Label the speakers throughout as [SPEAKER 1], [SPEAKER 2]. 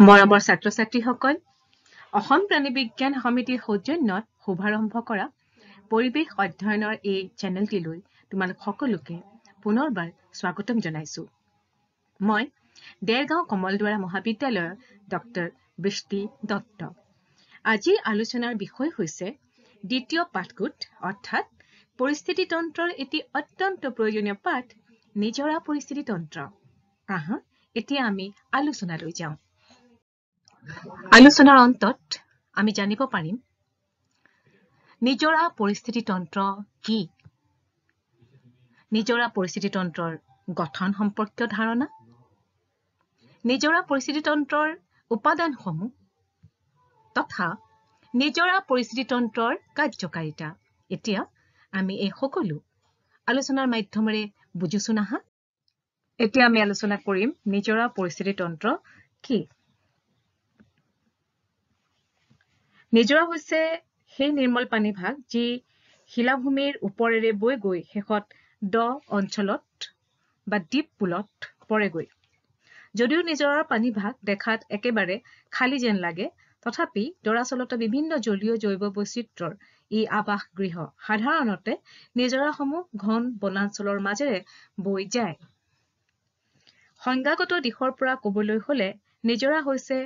[SPEAKER 1] মৰমৰ ছাত্ৰ ছাত্ৰীসকল অসম প্ৰাণী বিজ্ঞান সমিতিৰ সৌজন্যত শুভাৰম্ভ কৰা পৰিৱেশ অধ্যয়নৰ এই চেনেলটিলৈ তোমালোক সকলোকে পুনৰবাৰ স্বাগতম জনাইছো মই দেৰগাঁও কমলদুৱাৰা মহাবিদ্যালয়ৰ ডক্টৰ বৃষ্টি দত্ত আজিৰ আলোচনাৰ বিষয় হৈছে দ্বিতীয় পাঠগোট অৰ্থাৎ পৰিস্থিতিতন্ত্ৰৰ এটি অত্যন্ত প্ৰয়োজনীয় পাঠ নিজৰা পৰিস্থিতিতন্ত্ৰ আহক এতিয়া আমি আলোচনালৈ যাওঁ আলোচনাৰ অন্তত আমি জানিব পাৰিম নিজৰা পৰিস্থিতি তন্ত্ৰ কি নিজৰা পৰিস্থিতি তন্ত্ৰৰ গঠন সম্পৰ্কীয় ধাৰণা নিজৰা পৰিস্থিতি তন্ত্ৰৰ উপাদানসমূহ তথা নিজৰা পৰিস্থিতি তন্ত্ৰৰ কাৰ্যকাৰিতা এতিয়া আমি এই সকলো আলোচনাৰ মাধ্যমেৰে বুজিছো নাহা এতিয়া আমি আলোচনা কৰিম নিজৰা তন্ত্ৰ কি নিজৰা হৈছে সেই নিৰ্মল পানীভাগ যি শিলাভূমিৰ ওপৰেৰে বৈ গৈ শেষত দ অঞ্চলত বা দ্বীপ পুলত পৰেগৈ যদিও নিজৰাৰ পানীভাগ দেখাত একেবাৰে খালী যেন লাগে তথাপি দৰাচলতে বিভিন্ন জলীয় জৈৱ বৈচিত্ৰৰ ই আৱাস গৃহ সাধাৰণতে নিজৰাসমূহ ঘন বনাঞ্চলৰ মাজেৰে বৈ যায় সংজ্ঞাগত দিশৰ পৰা ক'বলৈ হ'লে নিজৰা হৈছে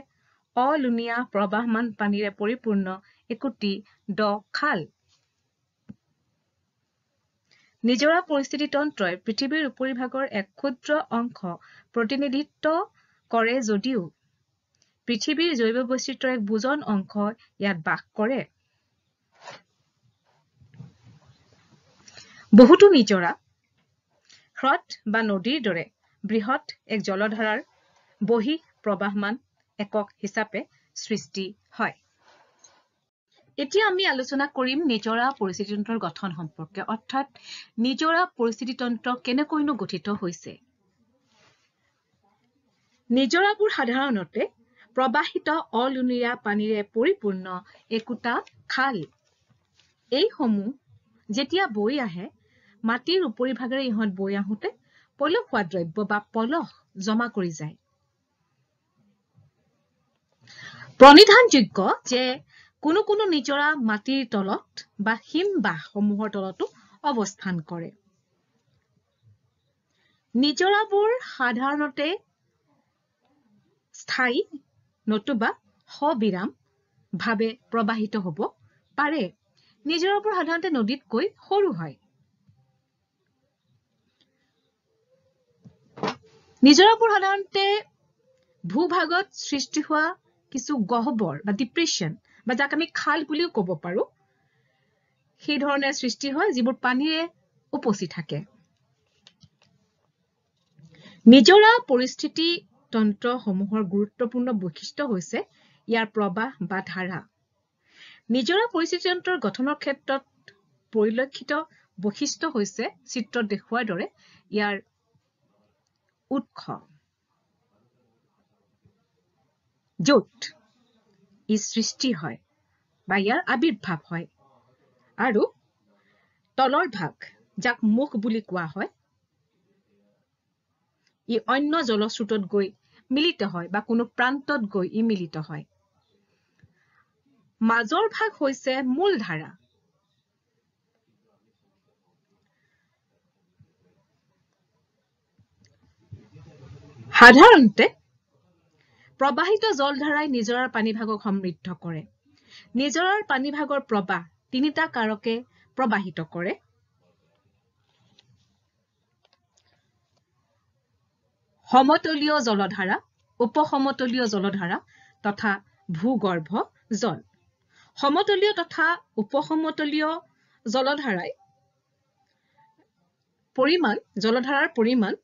[SPEAKER 1] অলুণীয়া প্ৰবাহমান পানীৰে পৰিপূৰ্ণ একোটি দ খাল নিজৰা পৰিস্থিতিতন্ত্ৰই পৃথিৱীৰ উপৰিভাগৰ এক ক্ষুদ্ৰ অংশ প্ৰতিনিধিত্ব কৰে যদিও পৃথিৱীৰ জৈৱ বৈচিত্ৰৰ এক বুজন অংশ ইয়াত বাস কৰে বহুতো নিজৰা হ্ৰদ বা নদীৰ দৰে বৃহৎ এক জলধাৰাৰ বহি প্ৰবাহমান একক হিচাপে সৃষ্টি হয় এতিয়া আমি আলোচনা কৰিম নিজৰা পৰিস্থিতিতন্ত্ৰৰ গঠন সম্পৰ্কে অৰ্থাৎ নিজৰা পৰিস্থিতিতন্ত্ৰ কেনেকৈনো গঠিত হৈছে নিজৰাবোৰ সাধাৰণতে প্ৰবাহিত অলুণীয়া পানীৰে পৰিপূৰ্ণ একোটা খাল এইসমূহ যেতিয়া বৈ আহে মাটিৰ উপৰিভাগেৰে ইহঁত বৈ আহোঁতে পলস হোৱা দ্ৰব্য বা পলস জমা কৰি যায় প্ৰণিধান যোগ্য যে কোনো কোনো নিজৰা মাটিৰ তলত বা হিম বাহসমূহৰ তলতো অৱস্থান কৰে নিজৰাবোৰ সাধাৰণতে স্থায়ী নতুবা সবিৰাম ভাৱে প্ৰবাহিত হ'ব পাৰে নিজৰাবোৰ সাধাৰণতে নদীতকৈ সৰু হয় নিজৰাবোৰ সাধাৰণতে ভূভাগত সৃষ্টি হোৱা কিছু গহ্বৰ বা ডিপ্ৰেশ্যন বা যাক আমি খাল বুলিও ক'ব পাৰো সেই ধৰণে সৃষ্টি হয় যিবোৰ পানীৰে উপচি থাকে নিজৰা পৰিস্থিতি পৰিস্থিতিতন্ত্ৰসমূহৰ গুৰুত্বপূৰ্ণ বৈশিষ্ট্য হৈছে ইয়াৰ প্ৰবাহ বা ধাৰা নিজৰা পৰিস্থিতি পৰিস্থিতিতন্ত্ৰৰ গঠনৰ ক্ষেত্ৰত পৰিলক্ষিত বৈশিষ্ট্য হৈছে চিত্ৰত দেখুওৱাৰ দৰে ইয়াৰ উৎস য'ত ই সৃষ্টি হয় বা ইয়াৰ আৱিৰ্ভাৱ হয় আৰু তলৰ ভাগ যাক মুখ বুলি কোৱা হয় ই অন্য জলস্ৰোতত গৈ মিলিত হয় বা কোনো প্ৰান্তত গৈ ই মিলিত হয় মাজৰ ভাগ হৈছে মূল ধাৰা সাধাৰণতে প্ৰবাহিত জলধাৰাই নিজৰাৰ পানীভাগক সমৃদ্ধ কৰে নিজৰাৰ পানীভাগৰ প্ৰবাহ তিনিটা কাৰকে প্ৰবাহিত কৰে সমতলীয় জলধাৰা উপ সমতলীয় জলধাৰা তথা ভূগৰ্ভ জল সমতলীয় তথা উপ সমতলীয় জলধাৰাই পৰিমাণ জলধাৰাৰ পৰিমাণ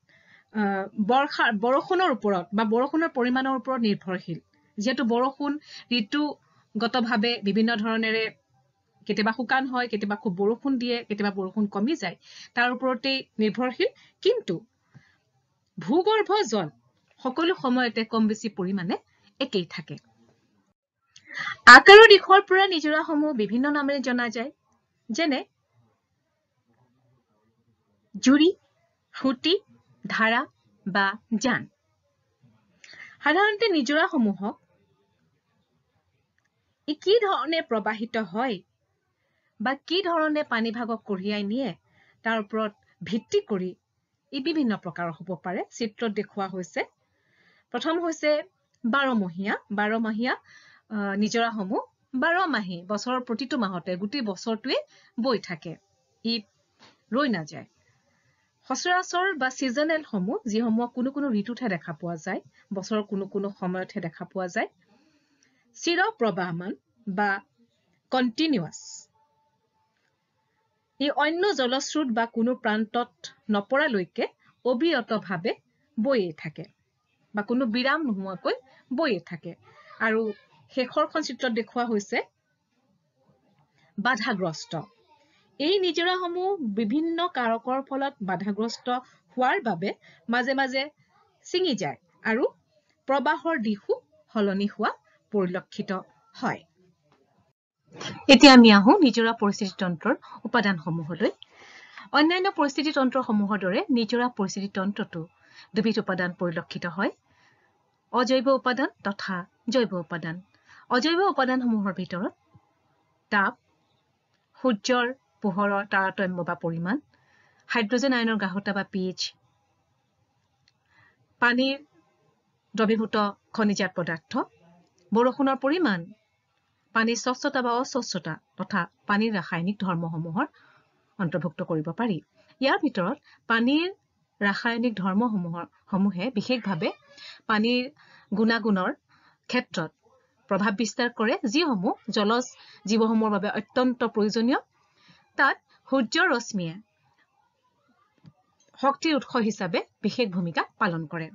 [SPEAKER 1] বৰ্ষাৰ বৰষুণৰ ওপৰত বা বৰষুণৰ পৰিমাণৰ ওপৰত নিৰ্ভৰশীল যিহেতু বৰষুণ ঋতুগতভাৱে বিভিন্ন ধৰণেৰে কেতিয়াবা শুকান হয় কেতিয়াবা খুব বৰষুণ দিয়ে কেতিয়াবা বৰষুণ কমি যায় তাৰ ওপৰতে নিৰ্ভৰশীল কিন্তু ভূগৰ্ভ জল সকলো সময়তে কম বেছি পৰিমাণে একেই থাকে আকাৰৰ দিশৰ পৰা নিজৰাসমূহ বিভিন্ন নামেৰে জনা যায় যেনে জুৰি সুঁতি ধাৰা বা যান সাধাৰণতে নিজৰাসমূহক ই কি ধৰণে প্ৰবাহিত হয় বা কি ধৰণে পানীভাগক কঢ়িয়াই নিয়ে তাৰ ওপৰত ভিত্তি কৰি ই বিভিন্ন প্ৰকাৰৰ হ'ব পাৰে চিত্ৰত দেখুওৱা হৈছে প্ৰথম হৈছে বাৰমহীয়া বাৰমহীয়া নিজৰাসমূহ বাৰমাহী বছৰৰ প্ৰতিটো মাহতে গোটেই বছৰটোৱে বৈ থাকে ই ৰৈ নাযায় সচৰাচৰ বা ছিজনেলসমূহ যিসমূহ কোনো কোনো ঋতুতহে দেখা পোৱা যায় বছৰৰ কোনো কোনো সময়তহে দেখা পোৱা যায় চিৰপ্ৰবাহমান বা কণ্টিনিউৱাছ ই অন্য জলস্ৰোত বা কোনো প্ৰান্তত নপৰালৈকে অবিৰতভাৱে বৈয়ে থাকে বা কোনো বিৰাম নোহোৱাকৈ বৈয়ে থাকে আৰু শেষৰখন চিত্ৰত দেখুওৱা হৈছে বাধাগ্ৰস্ত এই নিজৰাসমূহ বিভিন্ন কাৰকৰ ফলত বাধাগ্ৰস্ত হোৱাৰ বাবে মাজে মাজে ছিঙি যায় আৰু প্ৰবাহৰ দিশো সলনি হোৱা পৰিলক্ষিত হয় এতিয়া আমি আহো নিজৰা পৰিস্থিতিতন্ত্ৰৰ উপাদানসমূহলৈ অন্যান্য পৰিস্থিতিতন্ত্ৰসমূহৰ দৰে নিজৰা পৰিস্থিতি তন্ত্ৰটো দুবিধ উপাদান পৰিলক্ষিত হয় অজৈৱ উপাদান তথা জৈৱ উপাদান অজৈৱ উপাদানসমূহৰ ভিতৰত তাপ সূৰ্যৰ পোহৰৰ তাৰতম্য বা পৰিমাণ হাইড্ৰজেন আইনৰ গাঢ়তা বা পিএইচ পানীৰ দ্ৰৱীভূত খনিজাত পদাৰ্থ বৰষুণৰ পৰিমাণ পানীৰ স্বচ্ছতা বা অস্বচ্ছতা তথা পানীৰ ৰাসায়নিক ধৰ্মসমূহৰ অন্তৰ্ভুক্ত কৰিব পাৰি ইয়াৰ ভিতৰত পানীৰ ৰাসায়নিক ধৰ্মসমূহৰ সমূহে বিশেষভাৱে পানীৰ গুণাগুণৰ ক্ষেত্ৰত প্ৰভাৱ বিস্তাৰ কৰে যিসমূহ জলজ জীৱসমূহৰ বাবে অত্যন্ত প্ৰয়োজনীয় তাত সূৰ্যৰ ৰশ্মিয়ে শক্তিৰ উৎস হিচাপে বিশেষ ভূমিকা পালন কৰে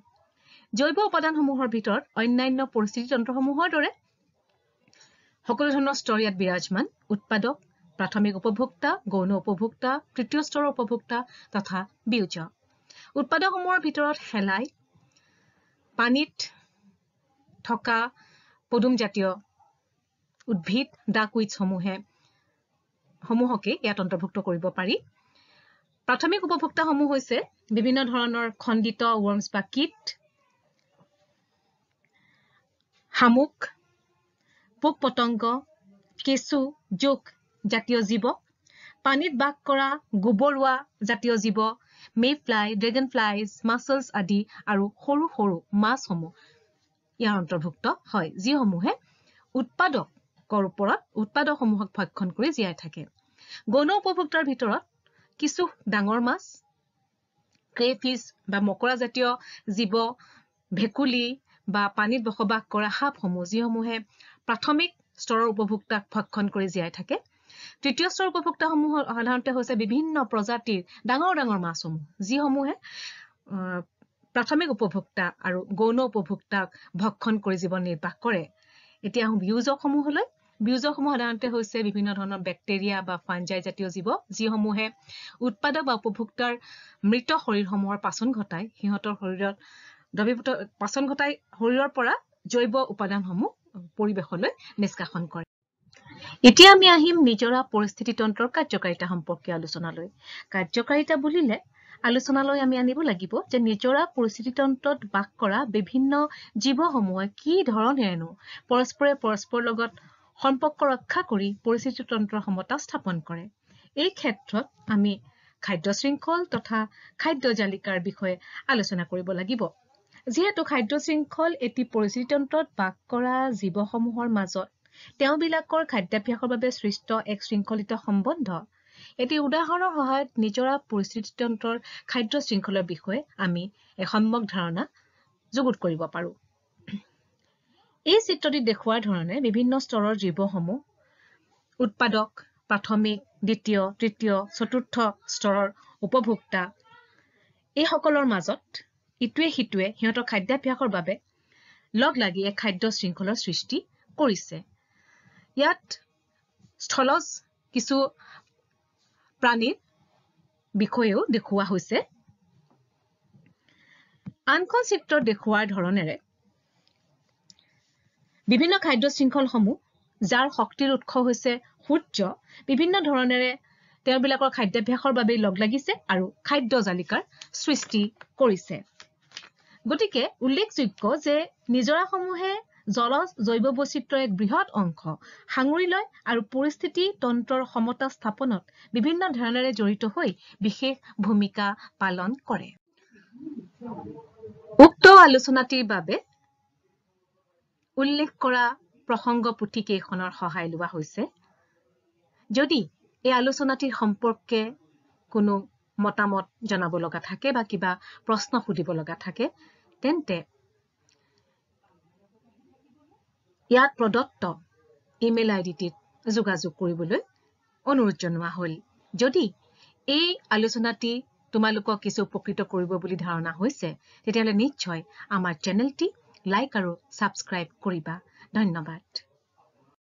[SPEAKER 1] জৈৱ উপাদানসমূহৰ ভিতৰত অন্যান্য পৰিস্থিতিতন্ত্ৰসমূহৰ দৰে সকলো ধৰণৰ স্তৰ ইয়াত বিৰাজমান উৎপাদক প্ৰাথমিক উপভোক্তা গৌণ উপভোক্তা তৃতীয় স্তৰৰ উপভোক্তা তথা বীজ উৎপাদকসমূহৰ ভিতৰত শেলাই পানীত থকা পদুম জাতীয় উদ্ভিদ ডাকুইটসমূহে সমূহকে ইয়াত অন্তৰ্ভুক্ত কৰিব পাৰি প্ৰাথমিক উপভোক্তাসমূহ হৈছে বিভিন্ন ধৰণৰ খণ্ডিত ৱৰ্মছ বা কীট শামুক পোক পতংগ কেঁচু জোক জাতীয় জীৱ পানীত বাস কৰা গোবৰুৱা জাতীয় জীৱ mayfly dragonflies mussels আদি আৰু সৰু সৰু মাছসমূহ ইয়াৰ অন্তৰ্ভুক্ত হয় যিসমূহে উৎপাদকৰ ওপৰত উৎপাদকসমূহক ভক্ষণ কৰি জীয়াই থাকে গণ উপভোক্তাৰ ভিতৰত কিছু ডাঙৰ মাছ ক্ৰেফিচ বা মকৰা জাতীয় জীৱ ভেকুলী বা পানীত বসবাস কৰা সাপসমূহ যিসমূহে প্ৰাথমিক স্তৰৰ উপভোক্তাক ভক্ষণ কৰি জীয়াই থাকে তৃতীয় স্তৰ উপভোক্তাসমূহ সাধাৰণতে হৈছে বিভিন্ন প্ৰজাতিৰ ডাঙৰ ডাঙৰ মাছসমূহ যিসমূহে প্ৰাথমিক উপভোক্তা আৰু গৌণ উপভোক্তাক ভক্ষণ কৰি জীৱন নিৰ্বাহ কৰে এতিয়া আহোঁ বিয়োজকসমূহলৈ বীজসমূহ সাধাৰণতে হৈছে বিভিন্ন ধৰণৰ বেক্টেৰিয়া বা ফাঞ্জাই জাতীয় জীৱ যিসমূহে উৎপাদক বা উপভোক্তাৰ মৃত সমূহৰ পাচন ঘটাই সিহঁতৰ শৰীৰত দ্ৰৱীভূত পাচন ঘটাই শৰীৰৰ পৰা জৈৱ উপাদানসমূহ পৰিৱেশলৈ নিষ্কাশন কৰে এতিয়া আমি আহিম নিজৰা পৰিস্থিতি তন্ত্ৰৰ কাৰ্যকাৰিতা সম্পৰ্কে আলোচনালৈ কাৰ্যকাৰিতা বুলিলে আলোচনালৈ আমি আনিব লাগিব যে নিজৰা পৰিস্থিতি তন্ত্ৰত বাস কৰা বিভিন্ন জীৱসমূহে কি ধৰণেৰেনো পৰস্পৰে পৰস্পৰৰ লগত সম্পৰ্ক ৰক্ষা কৰি পৰিস্থিতি পৰিস্থিতিতন্ত্ৰৰ সমতা স্থাপন কৰে এই ক্ষেত্ৰত আমি খাদ্য শৃংখল তথা খাদ্য জালিকাৰ বিষয়ে আলোচনা কৰিব লাগিব যিহেতু খাদ্য শৃংখল এটি পৰিস্থিতি তন্ত্ৰত বাস কৰা জীৱসমূহৰ মাজত তেওঁবিলাকৰ খাদ্যাভ্যাসৰ বাবে সৃষ্ট এক শৃংখলিত সম্বন্ধ এটি উদাহৰণৰ সহায়ত নিজৰা পৰিস্থিতিতন্ত্ৰৰ খাদ্য শৃংখলৰ বিষয়ে আমি এসম্যক ধাৰণা যুগুত কৰিব পাৰো এই চিত্ৰটিত দেখুওৱাৰ ধৰণে বিভিন্ন স্তৰৰ জীৱসমূহ উৎপাদক প্ৰাথমিক দ্বিতীয় তৃতীয় চতুৰ্থ স্তৰৰ উপভোক্তা এইসকলৰ মাজত ইটোৱে সিটোৱে সিহঁতৰ খাদ্যাভ্যাসৰ বাবে লগ লাগি এক খাদ্য শৃংখলৰ সৃষ্টি কৰিছে ইয়াত স্থলজ কিছু প্ৰাণীৰ বিষয়েও দেখুওৱা হৈছে আনখন চিত্ৰ দেখুওৱাৰ ধৰণেৰে বিভিন্ন খাদ্য শৃংখলসমূহ যাৰ শক্তিৰ উৎস হৈছে সূৰ্য বিভিন্ন ধৰণেৰে তেওঁবিলাকৰ খাদ্যাভ্যাসৰ বাবেই লগ লাগিছে আৰু খাদ্য জালিকাৰ সৃষ্টি কৰিছে গতিকে উল্লেখযোগ্য যে নিজৰাসমূহে জল জৈৱ বৈচিত্ৰ এক বৃহৎ অংশ সাঙুৰি লয় আৰু পৰিস্থিতি তন্ত্ৰৰ সমতা স্থাপনত বিভিন্ন ধৰণেৰে জড়িত হৈ বিশেষ ভূমিকা পালন কৰে উক্ত আলোচনাটিৰ বাবে উল্লেখ কৰা প্ৰসংগ পুথিকেইখনৰ সহায় লোৱা হৈছে যদি এই আলোচনাটিৰ সম্পৰ্কে কোনো মতামত জনাব লগা থাকে বা কিবা প্ৰশ্ন সুধিব লগা থাকে তেন্তে ইয়াত প্ৰদত্ত ইমেইল আই ডিটিত যোগাযোগ কৰিবলৈ অনুৰোধ জনোৱা হ'ল যদি এই আলোচনাটি তোমালোকক কিছু উপকৃত কৰিব বুলি ধাৰণা হৈছে তেতিয়াহ'লে নিশ্চয় আমাৰ চেনেলটি লাইক আৰু ছাবস্ক্ৰাইব কৰিবা ধন্যবাদ